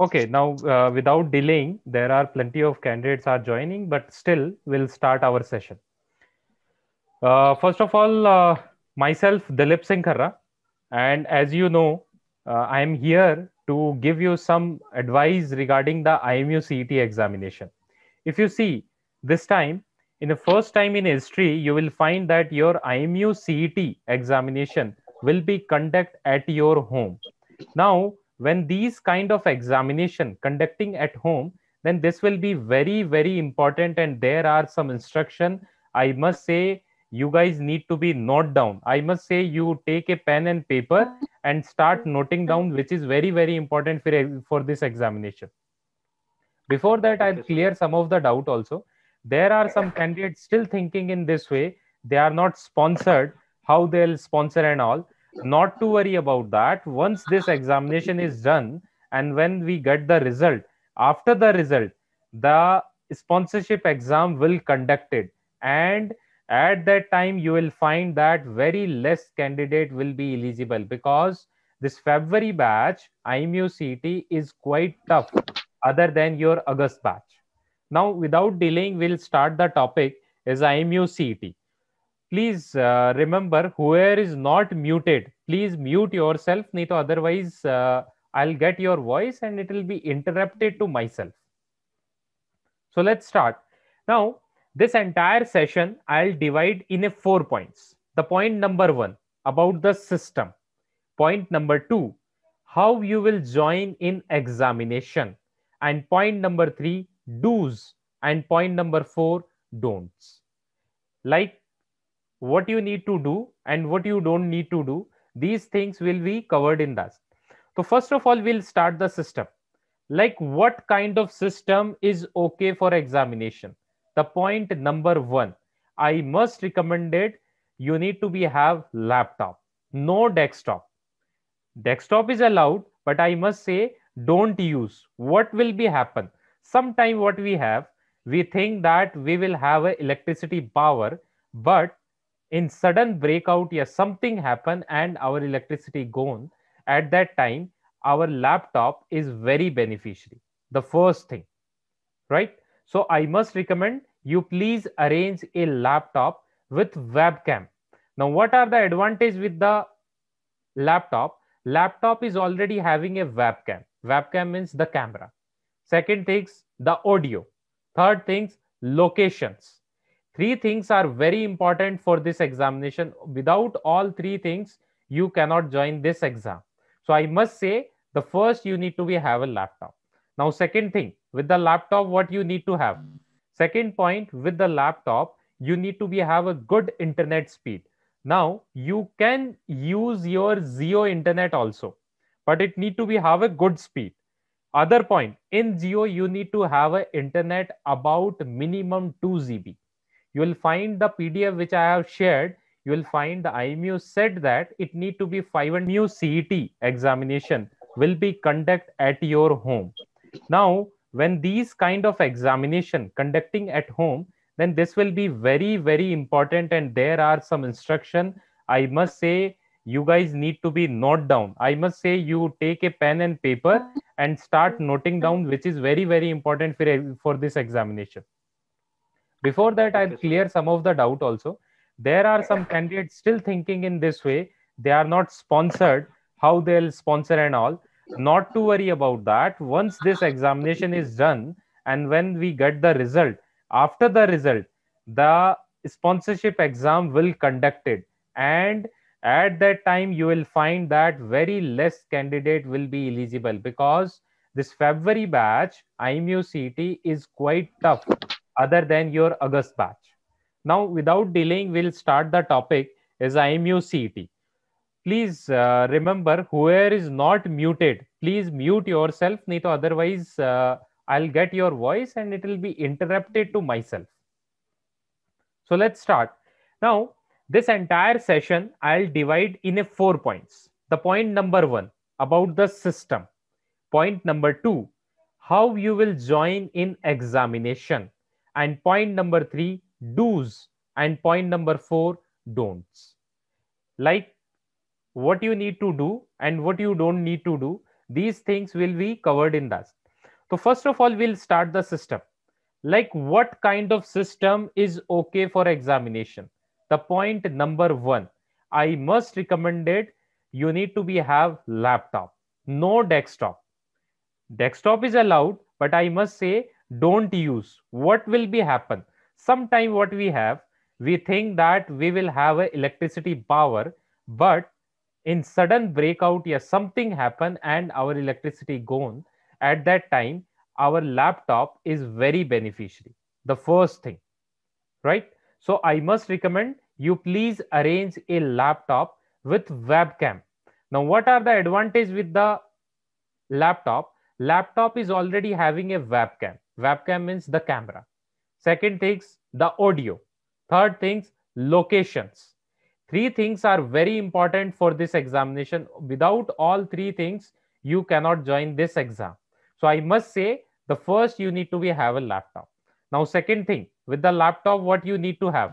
Okay, now uh, without delaying, there are plenty of candidates are joining, but still we'll start our session. Uh, first of all, uh, myself, Dilip Singh Kharra, and as you know, uh, I am here to give you some advice regarding the IMU CET examination. If you see, this time, in the first time in history, you will find that your IMU CET examination will be conducted at your home. Now, when these kind of examination conducting at home then this will be very very important and there are some instruction i must say you guys need to be note down i must say you take a pen and paper and start noting down which is very very important for, for this examination before that i'll clear some of the doubt also there are some candidates still thinking in this way they are not sponsored how they'll sponsor and all not to worry about that once this examination is done and when we get the result after the result the sponsorship exam will conducted and at that time you will find that very less candidate will be eligible because this february batch imuct is quite tough other than your august batch now without delaying we'll start the topic is imuct please uh, remember whoever is not muted please mute yourself nito otherwise uh, i'll get your voice and it will be interrupted to myself so let's start now this entire session i'll divide in a four points the point number 1 about the system point number 2 how you will join in examination and point number 3 do's and point number 4 don'ts like what you need to do and what you don't need to do these things will be covered in that so first of all we'll start the system like what kind of system is okay for examination the point number 1 i must recommend it you need to be have laptop no desktop desktop is allowed but i must say don't use what will be happen sometime what we have we think that we will have a electricity power but in sudden breakout yes something happened and our electricity gone at that time our laptop is very beneficiary the first thing right so i must recommend you please arrange a laptop with webcam now what are the advantage with the laptop laptop is already having a webcam webcam means the camera second things the audio third things locations three things are very important for this examination without all three things you cannot join this exam so i must say the first you need to be have a laptop now second thing with the laptop what you need to have second point with the laptop you need to be have a good internet speed now you can use your geo internet also but it need to be have a good speed other point in geo you need to have a internet about minimum 2 gb you will find the PDF which I have shared. You will find the IMU said that it need to be 5 and CET examination will be conduct at your home. Now, when these kind of examination conducting at home, then this will be very, very important. And there are some instruction. I must say you guys need to be note down. I must say you take a pen and paper and start noting down, which is very, very important for, for this examination. Before that, I'll clear some of the doubt also. There are some candidates still thinking in this way. They are not sponsored, how they'll sponsor and all. Not to worry about that. Once this examination is done, and when we get the result, after the result, the sponsorship exam will conducted and at that time you will find that very less candidate will be eligible because this february batch imuct is quite tough other than your August batch. Now, without delaying, we'll start the topic is CET. Please uh, remember, whoever is not muted, please mute yourself, Nito. Otherwise, uh, I'll get your voice and it will be interrupted to myself. So let's start. Now, this entire session, I'll divide in a four points. The point number one about the system. Point number two, how you will join in examination and point number three, do's. And point number four, don'ts. Like what you need to do and what you don't need to do, these things will be covered in that. So first of all, we'll start the system. Like what kind of system is okay for examination? The point number one, I must recommend it. You need to be have laptop, no desktop. Desktop is allowed, but I must say don't use what will be happen sometime what we have we think that we will have a electricity power but in sudden breakout yes, something happen and our electricity gone at that time our laptop is very beneficiary the first thing right so i must recommend you please arrange a laptop with webcam now what are the advantage with the laptop laptop is already having a webcam Webcam means the camera. Second things, the audio. Third things, locations. Three things are very important for this examination. Without all three things, you cannot join this exam. So I must say the first you need to be have a laptop. Now, second thing with the laptop, what you need to have.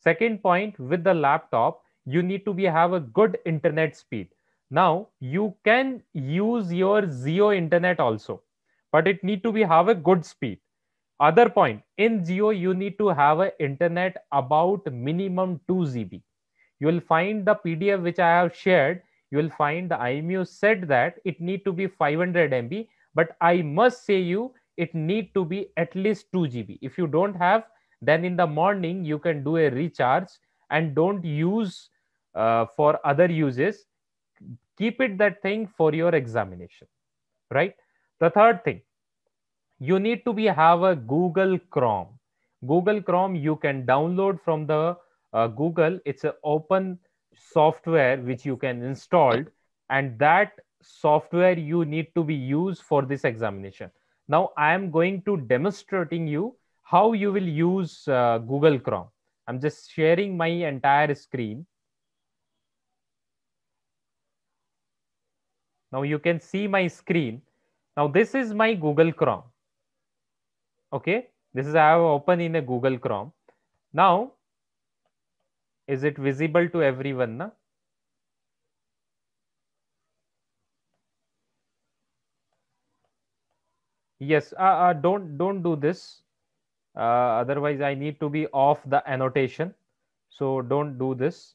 Second point with the laptop, you need to be have a good internet speed. Now you can use your zero internet also but it need to be have a good speed other point in geo you need to have a internet about minimum 2 gb you will find the pdf which i have shared you will find the imu said that it need to be 500 mb but i must say you it need to be at least 2 gb if you don't have then in the morning you can do a recharge and don't use uh, for other uses keep it that thing for your examination right the third thing, you need to be have a Google Chrome. Google Chrome you can download from the uh, Google. It's an open software which you can install, and that software you need to be used for this examination. Now I am going to demonstrating you how you will use uh, Google Chrome. I'm just sharing my entire screen. Now you can see my screen now this is my Google Chrome. Okay, this is I have open in a Google Chrome. Now, is it visible to everyone? Na? Yes, uh, uh, don't don't do this. Uh, otherwise, I need to be off the annotation. So don't do this.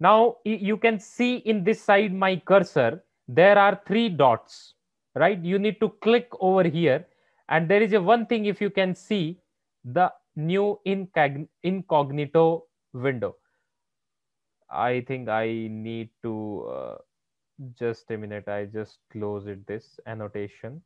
Now you can see in this side my cursor, there are three dots right? You need to click over here. And there is a one thing, if you can see the new incognito window. I think I need to uh, just a minute. I just close it, this annotation.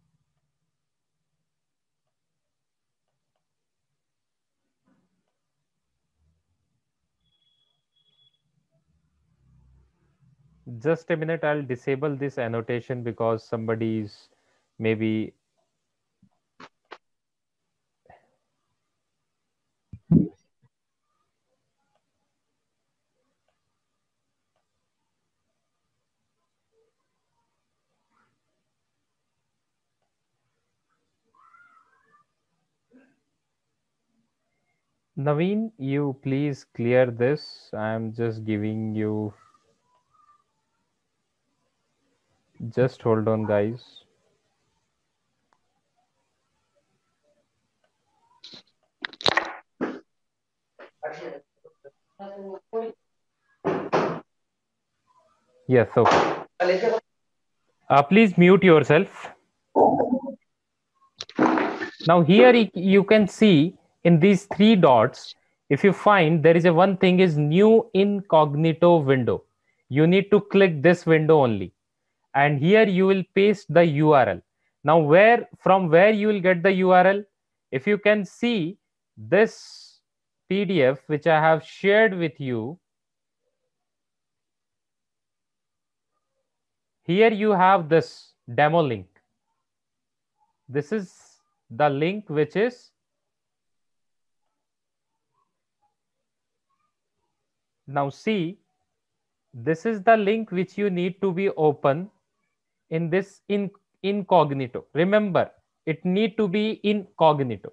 just a minute i'll disable this annotation because somebody's maybe Naveen, you please clear this. I'm just giving you Just hold on, guys. Yes, okay. Uh, please mute yourself. Now here you can see in these three dots, if you find there is a one thing is new incognito window. You need to click this window only and here you will paste the url now where from where you will get the url if you can see this pdf which i have shared with you here you have this demo link this is the link which is now see this is the link which you need to be open in this in incognito. Remember, it need to be incognito.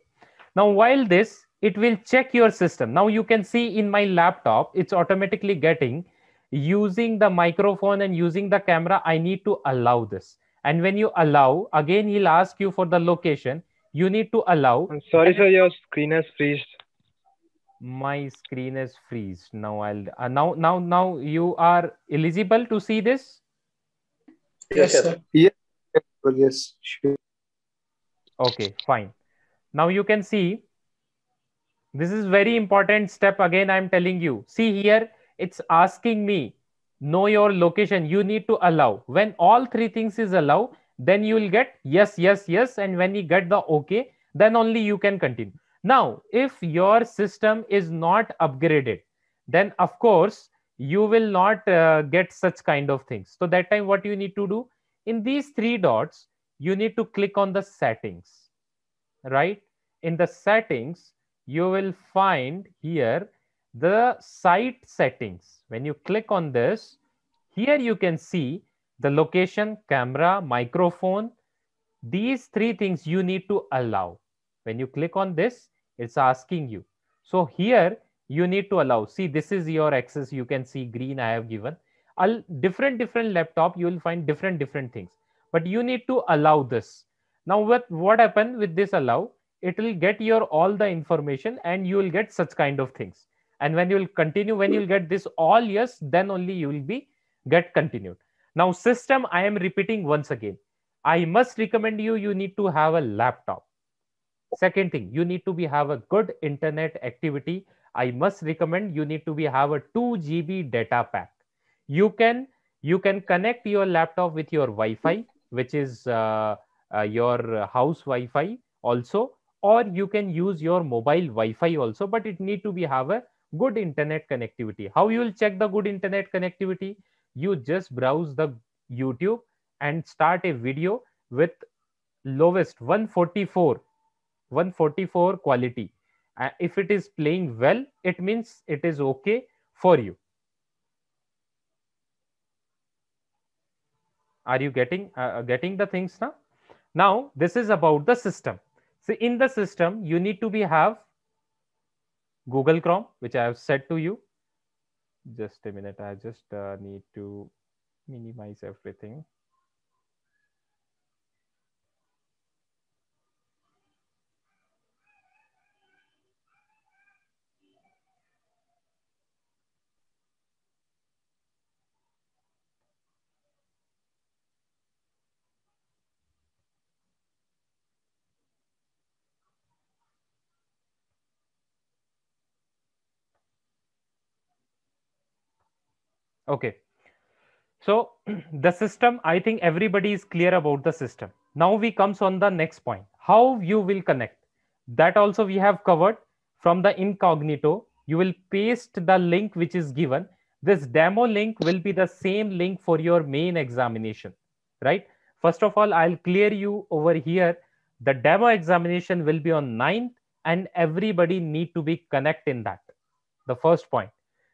Now, while this, it will check your system. Now you can see in my laptop, it's automatically getting using the microphone and using the camera. I need to allow this. And when you allow, again, he'll ask you for the location. You need to allow. I'm sorry, sir, your screen has freezed. My screen is freezed. Now I'll uh, now now now you are eligible to see this. Yes, yes Yes, yes, sure. Okay, fine. Now you can see this is very important step again I'm telling you. See here, it's asking me, know your location. You need to allow. When all three things is allow, then you will get yes, yes, yes. And when you get the okay, then only you can continue. Now, if your system is not upgraded, then of course, you will not uh, get such kind of things. So that time what you need to do in these three dots, you need to click on the settings, right? In the settings, you will find here the site settings. When you click on this, here you can see the location, camera, microphone. These three things you need to allow. When you click on this, it's asking you. So here you need to allow. See, this is your access. You can see green I have given. i different, different laptop, you will find different, different things. But you need to allow this. Now, what, what happened with this allow? It will get your all the information and you will get such kind of things. And when you will continue, when you will get this all yes, then only you will be get continued. Now, system, I am repeating once again. I must recommend you, you need to have a laptop. Second thing, you need to be have a good internet activity I must recommend you need to be have a 2 GB data pack. You can you can connect your laptop with your Wi-Fi, which is uh, uh, your house Wi-Fi also, or you can use your mobile Wi-Fi also. But it need to be have a good internet connectivity. How you will check the good internet connectivity? You just browse the YouTube and start a video with lowest 144 144 quality uh, if it is playing well it means it is okay for you are you getting uh, uh getting the things now now this is about the system so in the system you need to be have google chrome which i have said to you just a minute i just uh, need to minimize everything Okay. So the system, I think everybody is clear about the system. Now we comes on the next point, how you will connect. That also we have covered from the incognito. You will paste the link which is given. This demo link will be the same link for your main examination, right? First of all, I'll clear you over here. The demo examination will be on 9th and everybody need to be connect in that. The first point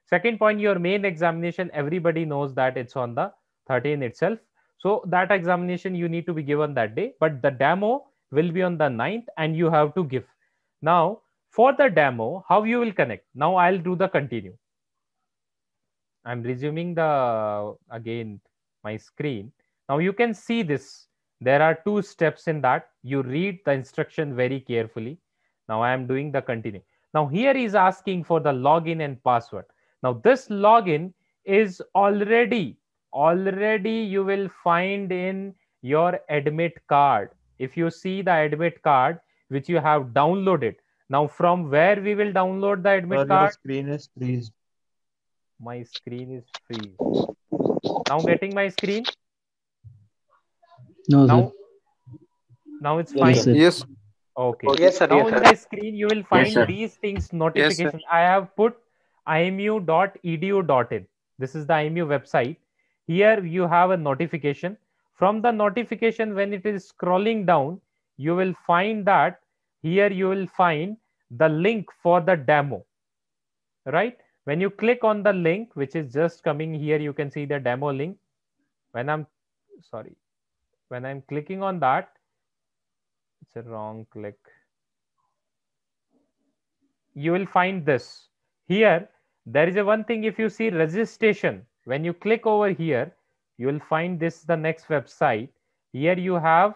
Second point, your main examination, everybody knows that it's on the 13 itself. So that examination you need to be given that day, but the demo will be on the 9th and you have to give. Now for the demo, how you will connect? Now I'll do the continue. I'm resuming the again my screen. Now you can see this. There are two steps in that. You read the instruction very carefully. Now I am doing the continue. Now here is asking for the login and password. Now this login is already, already you will find in your admit card. If you see the admit card, which you have downloaded. Now from where we will download the admit Sir, card? screen is freeze. My screen is freeze. Now getting my screen? No, now, now it's fine. Yes. yes. Okay. Oh, yes, sir, now yes, in the screen, you will find yes, these things notification. I have put imu.edu.in. This is the IMU website. Here you have a notification. From the notification, when it is scrolling down, you will find that here you will find the link for the demo, right? When you click on the link, which is just coming here, you can see the demo link. When I'm sorry, when I'm clicking on that, it's a wrong click. You will find this here there is a one thing if you see registration when you click over here you will find this the next website here you have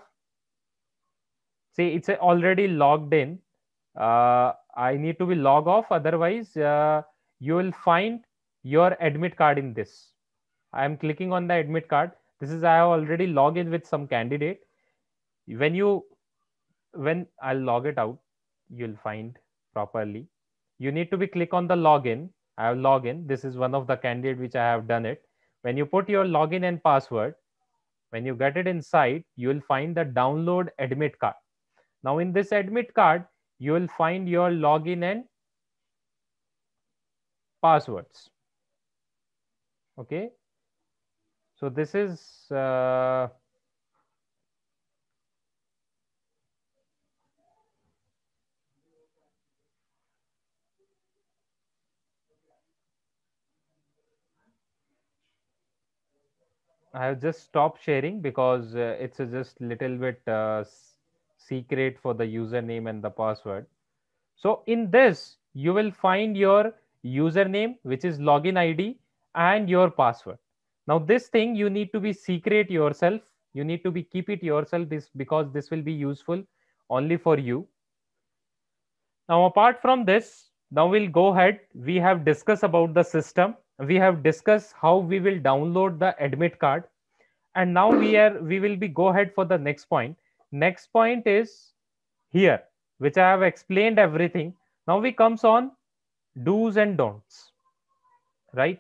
see it's already logged in uh, i need to be log off otherwise uh, you will find your admit card in this i am clicking on the admit card this is i have already logged in with some candidate when you when i'll log it out you'll find properly you need to be click on the login I have login. This is one of the candidate which I have done it. When you put your login and password, when you get it inside, you will find the download admit card. Now in this admit card, you will find your login and passwords. Okay. So this is uh, I have just stopped sharing because uh, it's just little bit uh, secret for the username and the password. So in this, you will find your username, which is login ID and your password. Now this thing you need to be secret yourself. You need to be keep it yourself this because this will be useful only for you. Now apart from this, now we'll go ahead. We have discussed about the system we have discussed how we will download the admit card and now we are we will be go ahead for the next point next point is here which i have explained everything now we comes on do's and don'ts right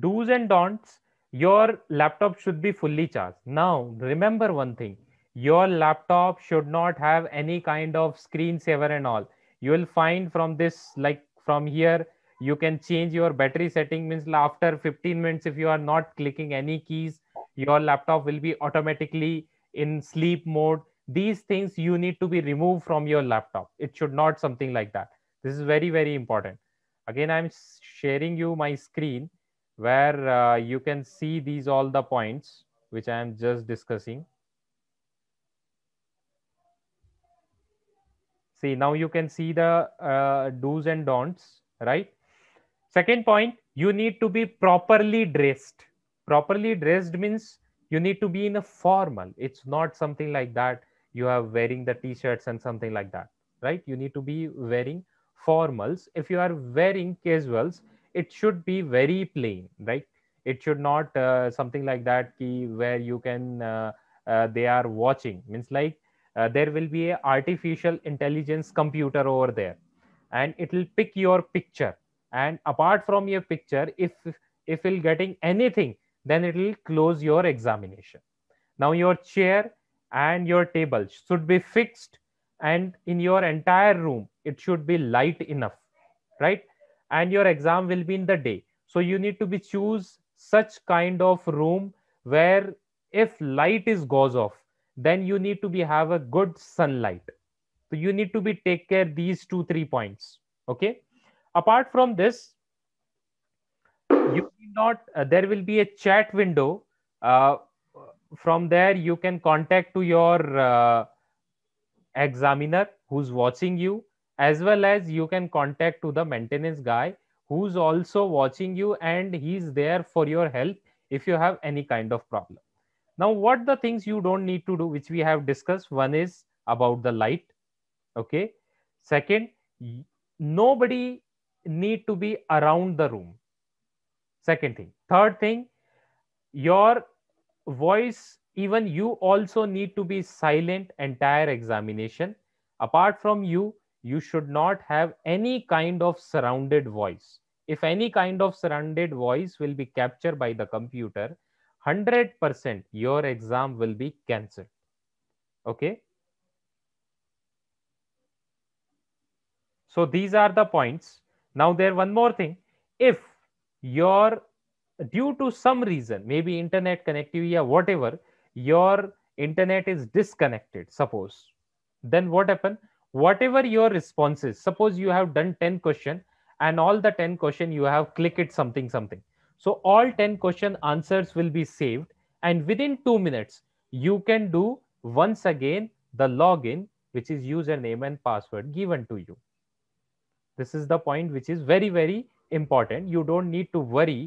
do's and don'ts your laptop should be fully charged now remember one thing your laptop should not have any kind of screensaver and all you will find from this like from here you can change your battery setting means after 15 minutes if you are not clicking any keys your laptop will be automatically in sleep mode these things you need to be removed from your laptop it should not something like that this is very very important again i'm sharing you my screen where uh, you can see these all the points which i am just discussing see now you can see the uh, do's and don'ts right Second point, you need to be properly dressed. Properly dressed means you need to be in a formal. It's not something like that. You are wearing the t-shirts and something like that, right? You need to be wearing formals. If you are wearing casuals, it should be very plain, right? It should not uh, something like that ki where you can, uh, uh, they are watching. Means like uh, there will be a artificial intelligence computer over there and it will pick your picture and apart from your picture if if you're getting anything then it will close your examination now your chair and your table should be fixed and in your entire room it should be light enough right and your exam will be in the day so you need to be choose such kind of room where if light is goes off then you need to be have a good sunlight so you need to be take care these two three points okay apart from this you not uh, there will be a chat window uh, from there you can contact to your uh, examiner who's watching you as well as you can contact to the maintenance guy who's also watching you and he's there for your help if you have any kind of problem now what the things you don't need to do which we have discussed one is about the light okay second nobody need to be around the room second thing third thing your voice even you also need to be silent entire examination apart from you you should not have any kind of surrounded voice if any kind of surrounded voice will be captured by the computer 100% your exam will be cancelled okay so these are the points now there one more thing, if your due to some reason, maybe internet connectivity or whatever, your internet is disconnected, suppose, then what happen? Whatever your responses, suppose you have done 10 question and all the 10 question you have click it something, something. So all 10 question answers will be saved and within two minutes, you can do once again the login, which is username and password given to you. This is the point which is very very important you don't need to worry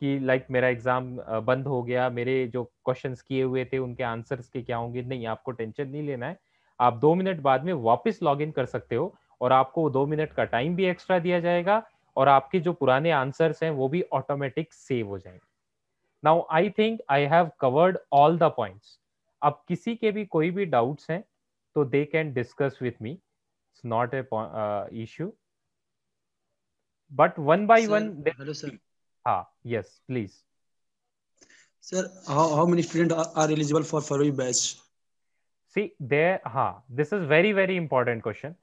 कि like like, मेरा exam बंद हो गया मेरे जो question किए हुए थे उनके आंसर्स के क्या होंगे नहीं आपको टेंशन नहीं लेना है आप दो मिनट बाद में वापस लॉग इन कर सकते हो और आपको दो मिनट का टाइम भी एक्स्ट्रा दिया जाएगा और आपके जो पुराने आंसर्स हैं वो भी ऑटोमेटिक सेव हो जाएंगे now I think I have covered all the points अब किसी के भी कोई भी डाउट्स हैं तो they can discuss with me it's not a issue but one by sir, one they... hello sir ah yes please sir how, how many students are, are eligible for faraway batch see there ha huh, this is very very important question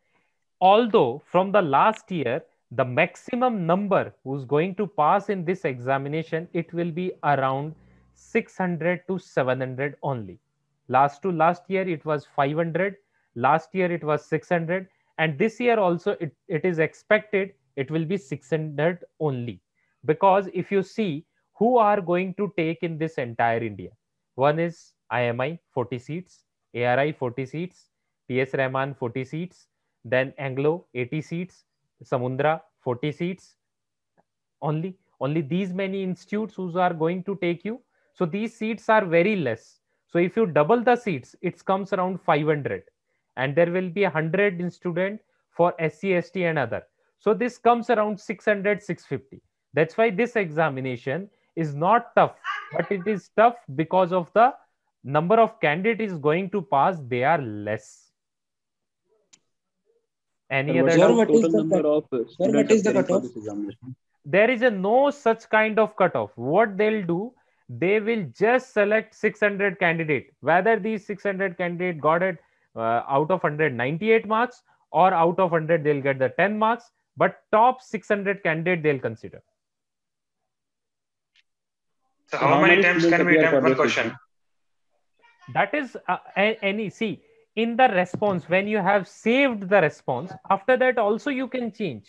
although from the last year the maximum number who's going to pass in this examination it will be around 600 to 700 only last to last year it was 500 last year it was 600 and this year also it, it is expected it will be 600 only because if you see who are going to take in this entire india one is imi 40 seats ari 40 seats ps rahman 40 seats then anglo 80 seats samundra 40 seats only only these many institutes who are going to take you so these seats are very less so if you double the seats it comes around 500 and there will be 100 student for scst and other so this comes around 600, 650. That's why this examination is not tough, but it is tough because of the number of candidates going to pass, they are less. Any other sir, what is the number of sir, what is the cutoff? There is a no such kind of cutoff. What they'll do, they will just select 600 candidate. Whether these 600 candidate got it uh, out of 198 marks or out of 100, they'll get the 10 marks but top 600 candidate they'll consider. So, how, how many, many times can we attempt one question? question? That is uh, any see in the response when you have saved the response. After that, also you can change.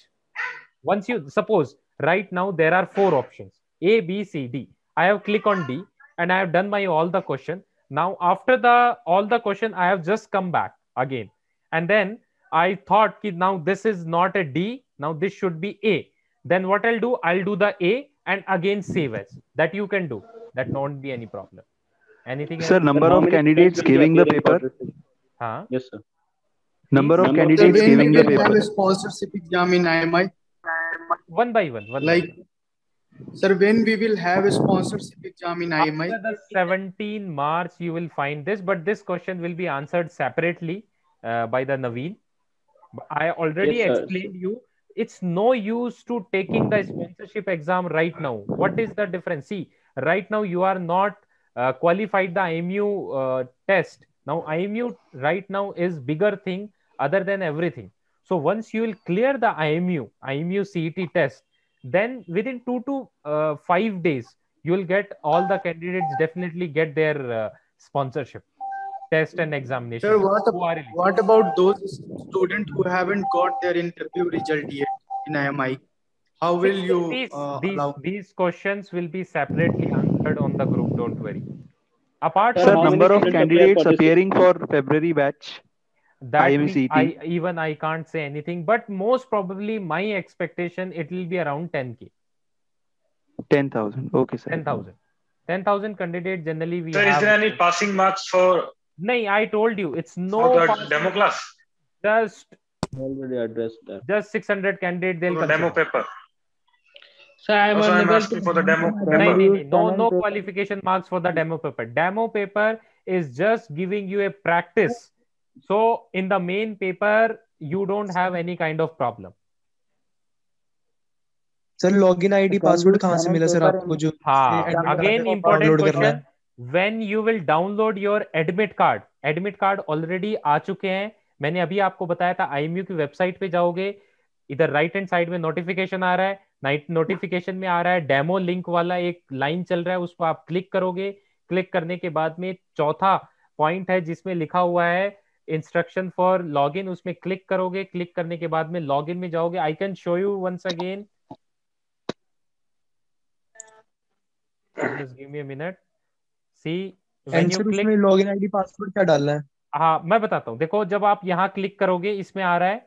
Once you suppose right now there are four options A, B, C, D. I have click on D and I have done my all the question. Now after the all the question, I have just come back again, and then I thought now this is not a D, now this should be A. Then what I'll do, I'll do the A and again save as. That you can do. That won't be any problem. Anything Sir, else? number of candidates giving the paper? Huh? Yes, sir. Number of candidates giving the paper. Sponsorship exam in IMI. One by one. one like, by sir, when we will have a sponsorship exam in IMI? After the 17 March, you will find this, but this question will be answered separately uh, by the Naveen. I already yes, explained sir. you it's no use to taking the sponsorship exam right now what is the difference see right now you are not uh, qualified the imu uh, test now imu right now is bigger thing other than everything so once you will clear the imu imu cet test then within 2 to uh, 5 days you will get all the candidates definitely get their uh, sponsorship test and examination. Sir, what, ab what about those students who haven't got their interview result yet in IMI? How will you these, uh, these, allow? These questions will be separately answered on the group, don't worry. Apart Sir, from number of candidates appearing for February batch that I, even I can't say anything, but most probably my expectation it will be around 10k. 10,000. Okay, sir. 10,000. 10,000 candidates generally we. Sir, have... is there any passing marks for नहीं I told you it's no demo class just already addressed just 600 candidate they demo paper practice so in main paper you don't have kind of problem sir log in I D password कहाँ again important question when you will download your admit card admit card already आ चुके हैं मैंने अभी आपको बताया था IMU की वेबसाइट पे जाओगे इधर राइट हैंड साइड में नोटिफिकेशन आ रहा है नाइट नोटिफिकेशन में आ रहा है डेमो लिंक वाला एक लाइन चल रहा है उसको आप क्लिक करोगे क्लिक करने के बाद में चौथा पॉइंट है जिसमें लिखा हुआ है इंस्ट्रक्शन फॉर लॉग इन उसमें क्लिक करोगे क्लिक करने के बाद में लॉग इन में जाओगे I can show you once again give me minute see when you click में लॉगिन आईडी पासवर्ड क्या डालना है हाँ मैं बताता हूँ देखो जब आप यहाँ क्लिक करोगे इसमें आ रहा है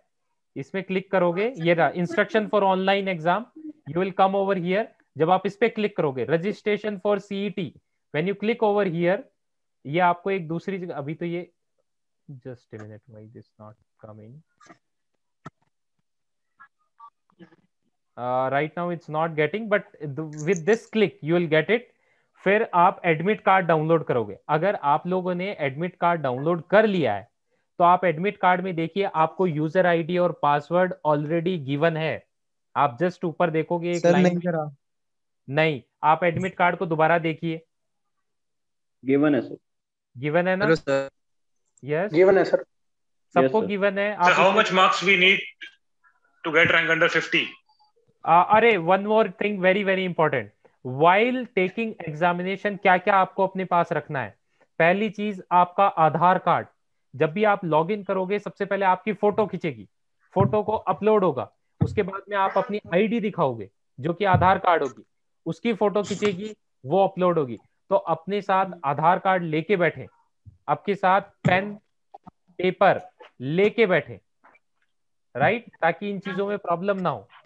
इसमें क्लिक करोगे ये रहा instruction for online exam you will come over here जब आप इस पे क्लिक करोगे registration for CET when you click over here ये आपको एक दूसरी जगह अभी तो ये just minute why this not coming right now it's not getting but with this click you will get it फिर आप एडमिट कार्ड डाउनलोड करोगे अगर आप लोगों ने एडमिट कार्ड डाउनलोड कर लिया है तो आप एडमिट कार्ड में देखिए आपको यूजर आईडी और पासवर्ड ऑलरेडी गिवन है आप जस्ट ऊपर देखोगे एक लाइन नहीं, करा। नहीं आप एडमिट कार्ड को दोबारा देखिए गिवन है सर गिवन है ना यस गिवन है सर सबको गिवन है आप how much marks we need to get rank under 50 अरे one more thing very very important while taking examination क्या क्या आपको अपने पास रखना है पहली चीज आपका आधार कार्ड जब भी आप लॉग इन करोगे सबसे पहले आपकी फोटो खींचेगी फोटो को अपलोड होगा उसके बाद में आप अपनी आईडी दिखाओगे जो कि आधार कार्ड होगी उसकी फोटो खींचेगी वो अपलोड होगी तो अपने साथ आधार कार्ड लेके बैठे आपके साथ पेन पेपर लेके बैठे राइट ताकि इन चीजों में प्रॉब्लम ना हो